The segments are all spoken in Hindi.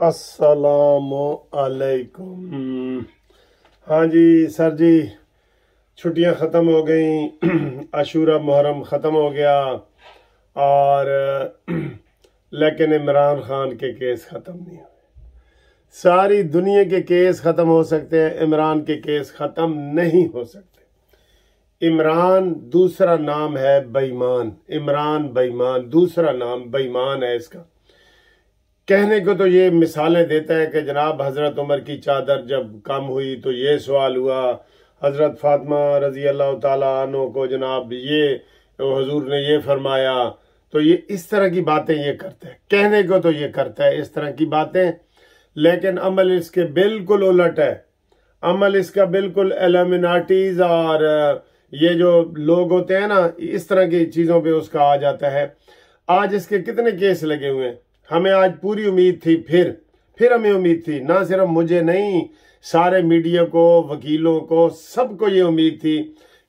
असलकुम हाँ जी सर जी छुट्टियां ख़त्म हो गई अशूरा मुहरम ख़त्म हो गया और लेकिन इमरान ख़ान के केस ख़त्म नहीं हुए सारी दुनिया के केस ख़त्म हो सकते हैं इमरान के केस ख़त्म नहीं हो सकते इमरान दूसरा नाम है बेईमान इमरान बेईमान दूसरा नाम बेईमान है इसका कहने को तो ये मिसालें देता है कि जनाब हज़रत उमर की चादर जब कम हुई तो ये सवाल हुआ हज़रत फातमा रज़ी अल्लाह तु को जनाब ये हजूर ने ये फरमाया तो ये इस तरह की बातें ये करते हैं कहने को तो ये करता है इस तरह की बातें लेकिन अमल इसके बिल्कुल उलट है अमल इसका बिल्कुल एलमिनाटीज और ये जो लोग होते हैं ना इस तरह की चीज़ों पे उसका आ जाता है आज इसके कितने केस लगे हुए हैं हमें आज पूरी उम्मीद थी फिर फिर हमें उम्मीद थी ना सिर्फ मुझे नहीं सारे मीडिया को वकीलों को सबको ये उम्मीद थी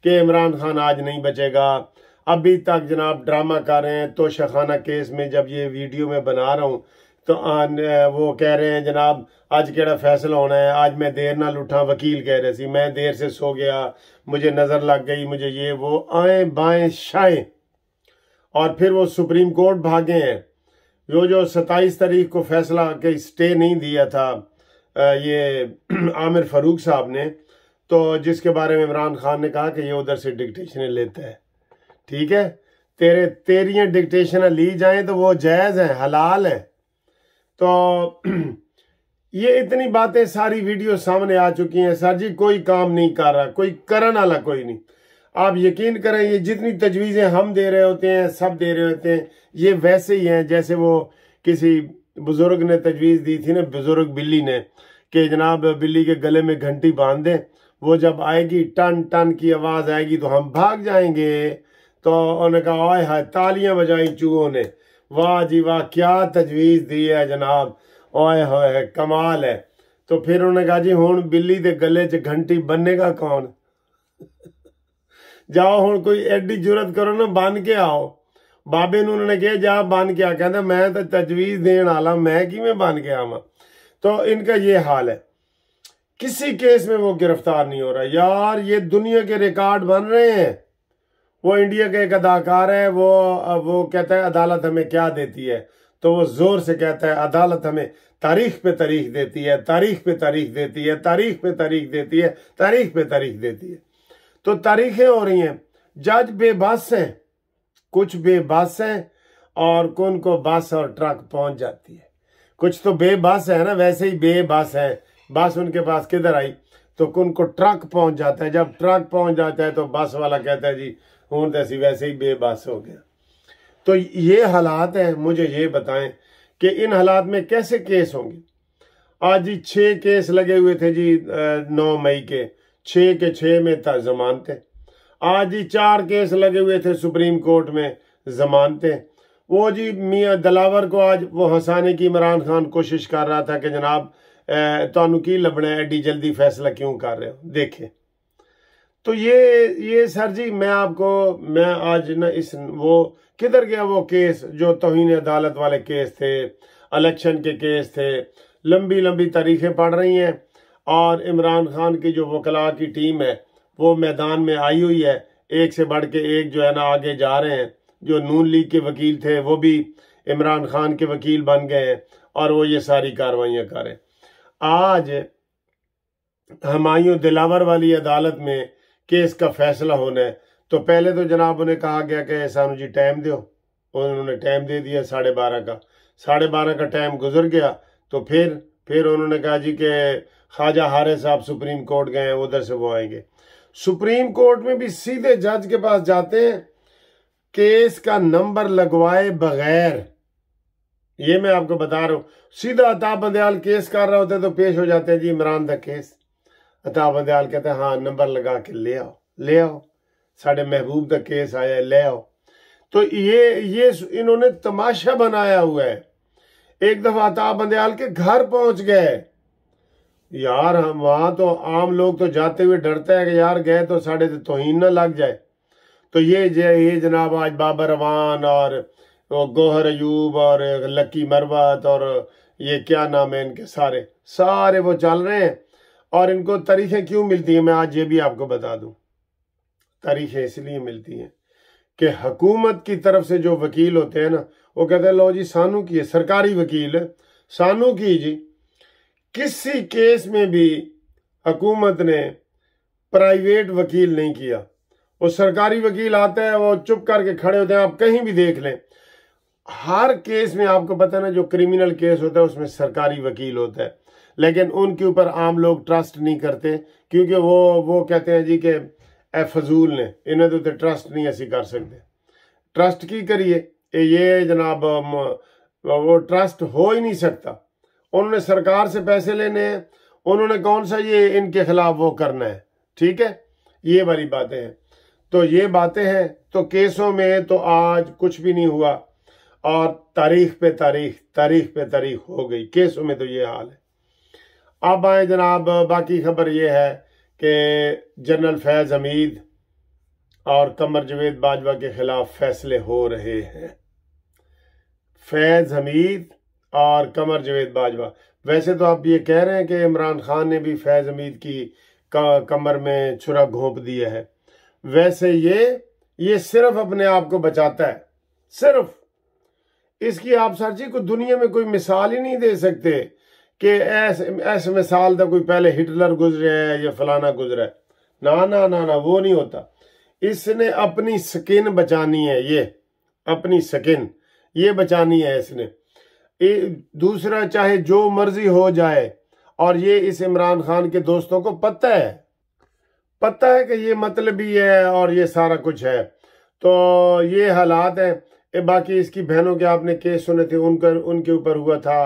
कि इमरान खान आज नहीं बचेगा अभी तक जनाब ड्रामा कर रहे हैं तो शखाना केस में जब ये वीडियो में बना रहा हूँ तो आन, वो कह रहे हैं जनाब आज केड़ा फैसला होना है आज मैं देर ना उठा वकील कह रहे थे मैं देर से सो गया मुझे नज़र लग गई मुझे ये वो आए बाएं शाएं और फिर वो सुप्रीम कोर्ट भागे हैं जो जो सत्ताईस तारीख को फैसला के स्टे नहीं दिया था ये आमिर फरूक साहब ने तो जिसके बारे में इमरान खान ने कहा कि ये उधर से डिक्टेशन लेता है ठीक है तेरे तेरिया डिक्टेशन ली जाएं तो वो जायज़ हैं हलाल है तो ये इतनी बातें सारी वीडियो सामने आ चुकी हैं सर जी कोई काम नहीं कर रहा कोई करने वाला कोई नहीं आप यकीन करें ये जितनी तजवीज़ें हम दे रहे होते हैं सब दे रहे होते हैं ये वैसे ही हैं जैसे वो किसी बुज़ुर्ग ने तजवीज़ दी थी ना बुज़ुर्ग बिल्ली ने कि जनाब बिल्ली के गले में घंटी बांध दें वो जब आएगी टन टन की आवाज़ आएगी तो हम भाग जाएंगे तो उन्होंने कहा आय हाय तालियां बजाई चूहों ने वाह जी वाह क्या तजवीज़ दी है जनाब ओए हाय कमाल है तो फिर उन्होंने कहा जी हूँ बिल्ली के गले च घंटी बनेगा कौन जाओ ਹੁਣ कोई एडी जरूरत करो ना बन के आओ बाबे उन्होंने कहा ਨੇ ਕਿਹਾ के ਬਨ ਕੇ मैं तो तजवीज देने ਤਜਵੀਜ਼ ਦੇਣ मैं ਮੈਂ ਕਿਵੇਂ ਬਨ ਕੇ तो इनका ये हाल है किसी केस में वो गिरफ्तार नहीं हो रहा यार ये दुनिया के रिकॉर्ड बन रहे हैं वो इंडिया का एक अदाकार है वो वो कहता है अदालत हमें क्या देती है तो वो जोर से कहता है अदालत हमें तारीख पे तारीख देती है तारीख पे तारीख देती है तारीख पे तारीख देती है तारीख पे तारीख देती है तो तारीखें हो रही हैं जज बेबस हैं कुछ बेबस हैं और कौन को बस और ट्रक पहुंच जाती है कुछ तो बेबस है ना वैसे ही बेबस है बस उनके पास किधर आई तो कुन को ट्रक पहुंच जाता है जब ट्रक पहुंच जाता है तो बस वाला कहता है जी हूं तो वैसे ही बेबस हो गया तो ये हालात है मुझे ये बताएं कि इन हालात में कैसे केस होंगे आज जी छह केस लगे हुए थे जी नौ मई के छः के छः में था जमानते आज ही चार केस लगे हुए थे सुप्रीम कोर्ट में जमानते वो जी मियाँ दलावर को आज वो हंसाने की इमरान खान कोशिश कर रहा था कि जनाब ਤੁਹਾਨੂੰ की ਲੱਭਣਾ एडी जल्दी फैसला क्यों कर रहे हो देखे तो ये ये सर जी मैं आपको मैं आज ना इस वो किधर गया वो केस जो तोहन अदालत वाले केस थे इलेक्शन के केस थे लंबी लंबी तारीखें पढ़ रही हैं और इमरान खान की जो वकला की टीम है वो मैदान में आई हुई है एक से बढ़ के एक जो है ना आगे जा रहे हैं जो नून लीग के वकील थे वो भी इमरान खान के वकील बन गए हैं और वो ये सारी कार्रवाइयाँ करें आज हमायूं दिलावर वाली अदालत में केस का फैसला होना है तो पहले तो जनाब उन्हें कहा गया कि सानू जी टाइम दो उन्होंने टाइम दे दिया साढ़े बारह का साढ़े बारह का टाइम गुजर गया तो फिर फिर उन्होंने कहा जी के ख्वाजा हारे साहब सुप्रीम कोर्ट गए हैं उधर से वो आएंगे सुप्रीम कोर्ट में भी सीधे जज के पास जाते हैं केस का नंबर लगवाए बगैर ये मैं आपको बता रहा हूं सीधा अताप बंदयाल केस कर रहे होते तो पेश हो जाते हैं जी इमरान का केस अताप बंदयाल कहते हैं हाँ नंबर लगा के ले आओ ले आओ साढ़े महबूब का केस आया ले आओ तो ये ये इन्होंने तमाशा बनाया हुआ है एक दफा अताप बंदयाल के घर पहुंच गए यार हम वहां तो आम लोग तो जाते हुए डरते हैं कि यार गए तो साढ़े तो तोहन ना लग जाए तो ये ये जनाब आज बाबर अवान और गोहर अयूब और लकी मरवत और ये क्या नाम है इनके सारे सारे वो चल रहे हैं और इनको तारीखें क्यों मिलती हैं मैं आज ये भी आपको बता दूं तारीखें इसलिए मिलती हैं कि हकूमत की तरफ से जो वकील होते हैं ना वो कहते हैं लो जी सानू की है सरकारी वकील सानू की जी किसी केस में भी हकूमत ने प्राइवेट वकील नहीं किया वो सरकारी वकील आते हैं वो चुप करके खड़े होते हैं आप कहीं भी देख लें हर केस में आपको पता ना जो क्रिमिनल केस होता है उसमें सरकारी वकील होता है लेकिन उनके ऊपर आम लोग ट्रस्ट नहीं करते क्योंकि वो वो कहते हैं जी के ए फजूल ने इन्हें तो, तो ट्रस्ट नहीं ऐसी कर सकते ट्रस्ट की करिए ये जनाब वो ट्रस्ट हो ही नहीं सकता उन्होंने सरकार से पैसे लेने हैं उन्होंने कौन सा ये इनके खिलाफ वो करना है ठीक है ये वाली बातें हैं तो ये बातें हैं तो केसों में तो आज कुछ भी नहीं हुआ और तारीख पे तारीख तारीख पे तारीख हो गई केसों में तो ये हाल है अब आए जनाब बाकी खबर ये है कि जनरल फैज़ हमीद और कमर जवेद बाजवा के खिलाफ फैसले हो रहे हैं फैज़ हमीद और कमर जवेद बाजवा वैसे तो आप ये कह रहे हैं कि इमरान खान ने भी फैज़ हमीद की कमर में छुरा घोंप दिया है वैसे ये ये सिर्फ अपने आप को बचाता है सिर्फ इसकी आप सर जी को दुनिया में कोई मिसाल ही नहीं दे सकते कि ऐसे ऐसे मिसाल था तो कोई पहले हिटलर गुजरे है या फलाना गुजरा है ना ना ना ना वो नहीं होता इसने अपनी स्किन बचानी है ये अपनी स्किन ये बचानी है इसने दूसरा चाहे जो मर्जी हो जाए और ये इस इमरान खान के दोस्तों को पता है पता है कि ये मतलब ही है और ये सारा कुछ है तो ये हालात है ए बाकी इसकी बहनों के आपने केस सुने थे उनका उनके ऊपर हुआ था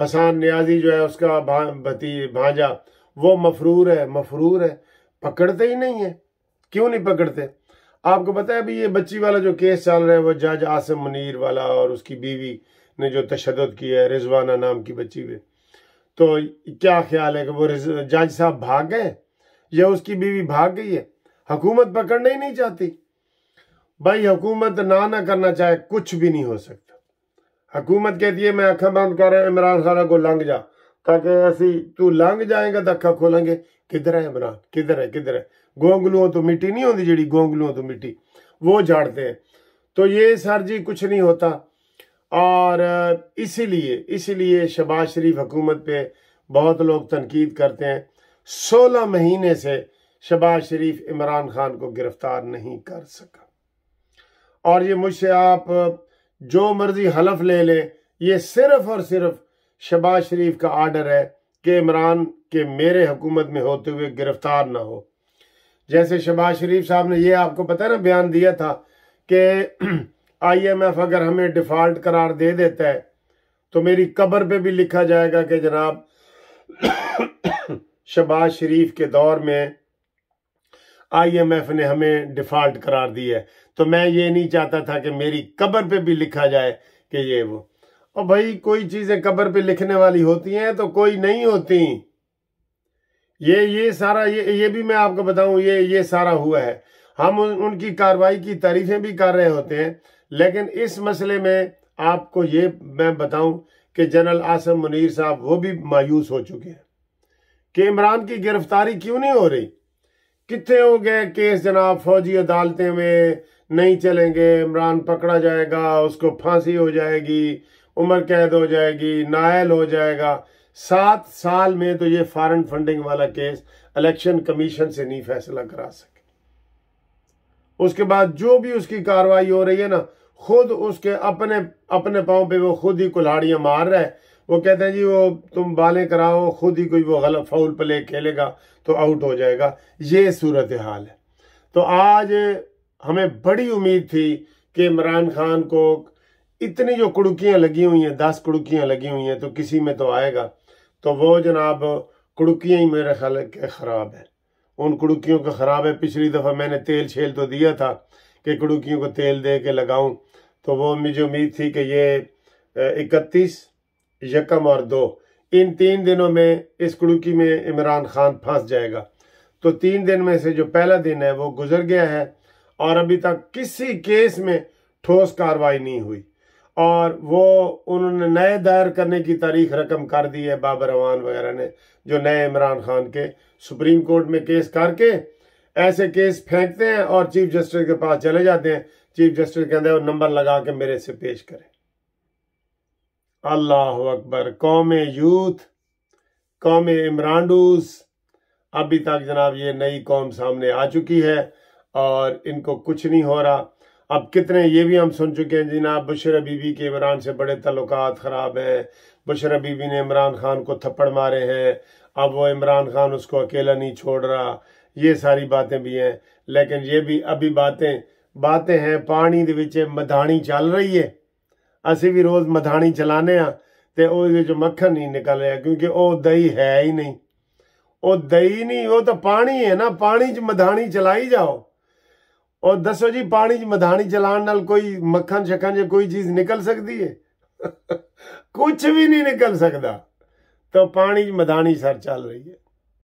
हसान न्याजी जो है उसका भा, भती भांजा वो मफरूर है मफरूर है पकड़ते ही नहीं है क्यों नहीं पकड़ते आपको पता है अभी ये बच्ची वाला जो केस चल रहा है वो जज आसिम मुनीर वाला और उसकी बीवी ने जो तशद किया है रिजवाना नाम की बच्ची पे तो क्या ख्याल है कि वो जज साहब भाग गए या उसकी बीवी भाग गई है हुकूमत पकड़ना ही नहीं चाहती भाई हुकूमत ना ना करना चाहे कुछ भी नहीं हो सकता हुकूमत कहती है मैं अखा बंद कर रहा इमरान खाना को लंघ जा ताकि ऐसी तू लंघ जाएगा तो अखा खोलेंगे किधर है इमरान किधर है किधर है गोंगलुओं तो मिट्टी नहीं होती जी गोंगलुओं तो मिट्टी वो झाड़ते हैं तो ये सर जी कुछ नहीं होता और इसीलिए इसीलिए शबाज शरीफ हुकूमत पे बहुत लोग तनकीद करते हैं सोलह महीने से शबाज शरीफ इमरान खान को गिरफ्तार नहीं कर सका और ये मुझसे आप जो मर्जी हलफ ले लें ये सिर्फ और सिर्फ शबाज शरीफ का आर्डर है कि इमरान के मेरे हुकूमत में होते हुए गिरफ्तार ना हो जैसे शबाज शरीफ साहब ने ये आपको पता है ना बयान दिया था कि आईएमएफ अगर हमें डिफॉल्ट करार दे देता है तो मेरी कब्र पे भी लिखा जाएगा कि जनाब शबाज शरीफ के दौर में आईएमएफ ने हमें डिफॉल्ट करार दिया है तो मैं ये नहीं चाहता था कि मेरी कब्र पे भी लिखा जाए कि ये वो और भाई कोई चीज़ें कब्र पे लिखने वाली होती हैं तो कोई नहीं होती ये ये सारा ये ये भी मैं आपको बताऊं ये ये सारा हुआ है हम उन, उनकी कार्रवाई की तारीफें भी कर रहे होते हैं लेकिन इस मसले में आपको ये मैं बताऊं कि जनरल आसम मुनीर साहब वो भी मायूस हो चुके हैं कि इमरान की गिरफ्तारी क्यों नहीं हो रही कितने हो गए केस जनाब फौजी अदालतें में नहीं चलेंगे इमरान पकड़ा जाएगा उसको फांसी हो जाएगी उम्र कैद हो जाएगी नायल हो जाएगा सात साल में तो ये फॉरन फंडिंग वाला केस इलेक्शन कमीशन से नहीं फैसला करा सके उसके बाद जो भी उसकी कार्रवाई हो रही है ना खुद उसके अपने अपने पाँव पे वो खुद ही कुल्हाड़ियाँ मार रहा है वो कहते हैं जी वो तुम बालें कराओ खुद ही कोई वो गलत फाउल प्ले खेलेगा तो आउट हो जाएगा ये सूरत हाल है तो आज हमें बड़ी उम्मीद थी कि इमरान खान को इतनी जो कुड़कियाँ लगी हुई हैं दस कुड़कियाँ लगी हुई हैं तो किसी में तो आएगा तो वो जनाब कुड़कियाँ ही मेरे ख्याल के ख़राब हैं उन कुड़कियों का ख़राब है पिछली दफ़ा मैंने तेल शेल तो दिया था कि कुड़कियों को तेल दे के लगाऊँ तो वो मुझे उम्मीद थी कि ये इकतीस यकम और दो इन तीन दिनों में इस कुड़ुकी में इमरान खान फंस जाएगा तो तीन दिन में से जो पहला दिन है वो गुजर गया है और अभी तक किसी केस में ठोस कार्रवाई नहीं हुई और वो उन्होंने नए दायर करने की तारीख रकम कर दी है बाबर अवान वगैरह ने जो नए इमरान खान के सुप्रीम कोर्ट में केस करके ऐसे केस फेंकते हैं और चीफ जस्टिस के पास चले जाते हैं चीफ जस्टिस कहते हैं नंबर लगा के मेरे से पेश करें अल्लाह अकबर कौम यूथ कौम इमरान्डूस अभी तक जनाब ये नई कौम सामने आ चुकी है और इनको कुछ नहीं हो रहा अब कितने ये भी हम सुन चुके हैं जनाब बशर बीबी के इमरान से बड़े तल्लुक ख़राब हैं बशर बीबी ने इमरान खान को थप्पड़ मारे हैं अब वो इमरान खान उसको अकेला नहीं छोड़ रहा ये सारी बातें भी हैं लेकिन ये भी अभी बातें बातें हैं पानी के ਵਿੱਚ मधाणी चल रही है ਅਸੀਂ भी रोज़ मधाणी चलाने तो वो ਉਹਦੇ नहीं निकल ਨਹੀਂ क्योंकि वह दही है ही नहीं ਹੀ दही नहीं वो तो पानी है ना पानी ਨਾ ਪਾਣੀ जाओ ਔਰ ਦੱਸੋ ਜੀ ਪਾਣੀ 'ਚ ਮਧਾਣੀ ਚਲਾਣ ਨਾਲ ਕੋਈ ਮੱਖਣ ਸ਼ੱਖਣ ਜੇ ਕੋਈ ਚੀਜ਼ ਨਿਕਲ ਸਕਦੀ ਹੈ ਕੁਝ ਵੀ ਨਹੀਂ ਨਿਕਲ ਸਕਦਾ ਤਾਂ ਪਾਣੀ 'ਚ ਮਧਾਣੀ ਸਰ ਚੱਲ ਰਹੀ ਹੈ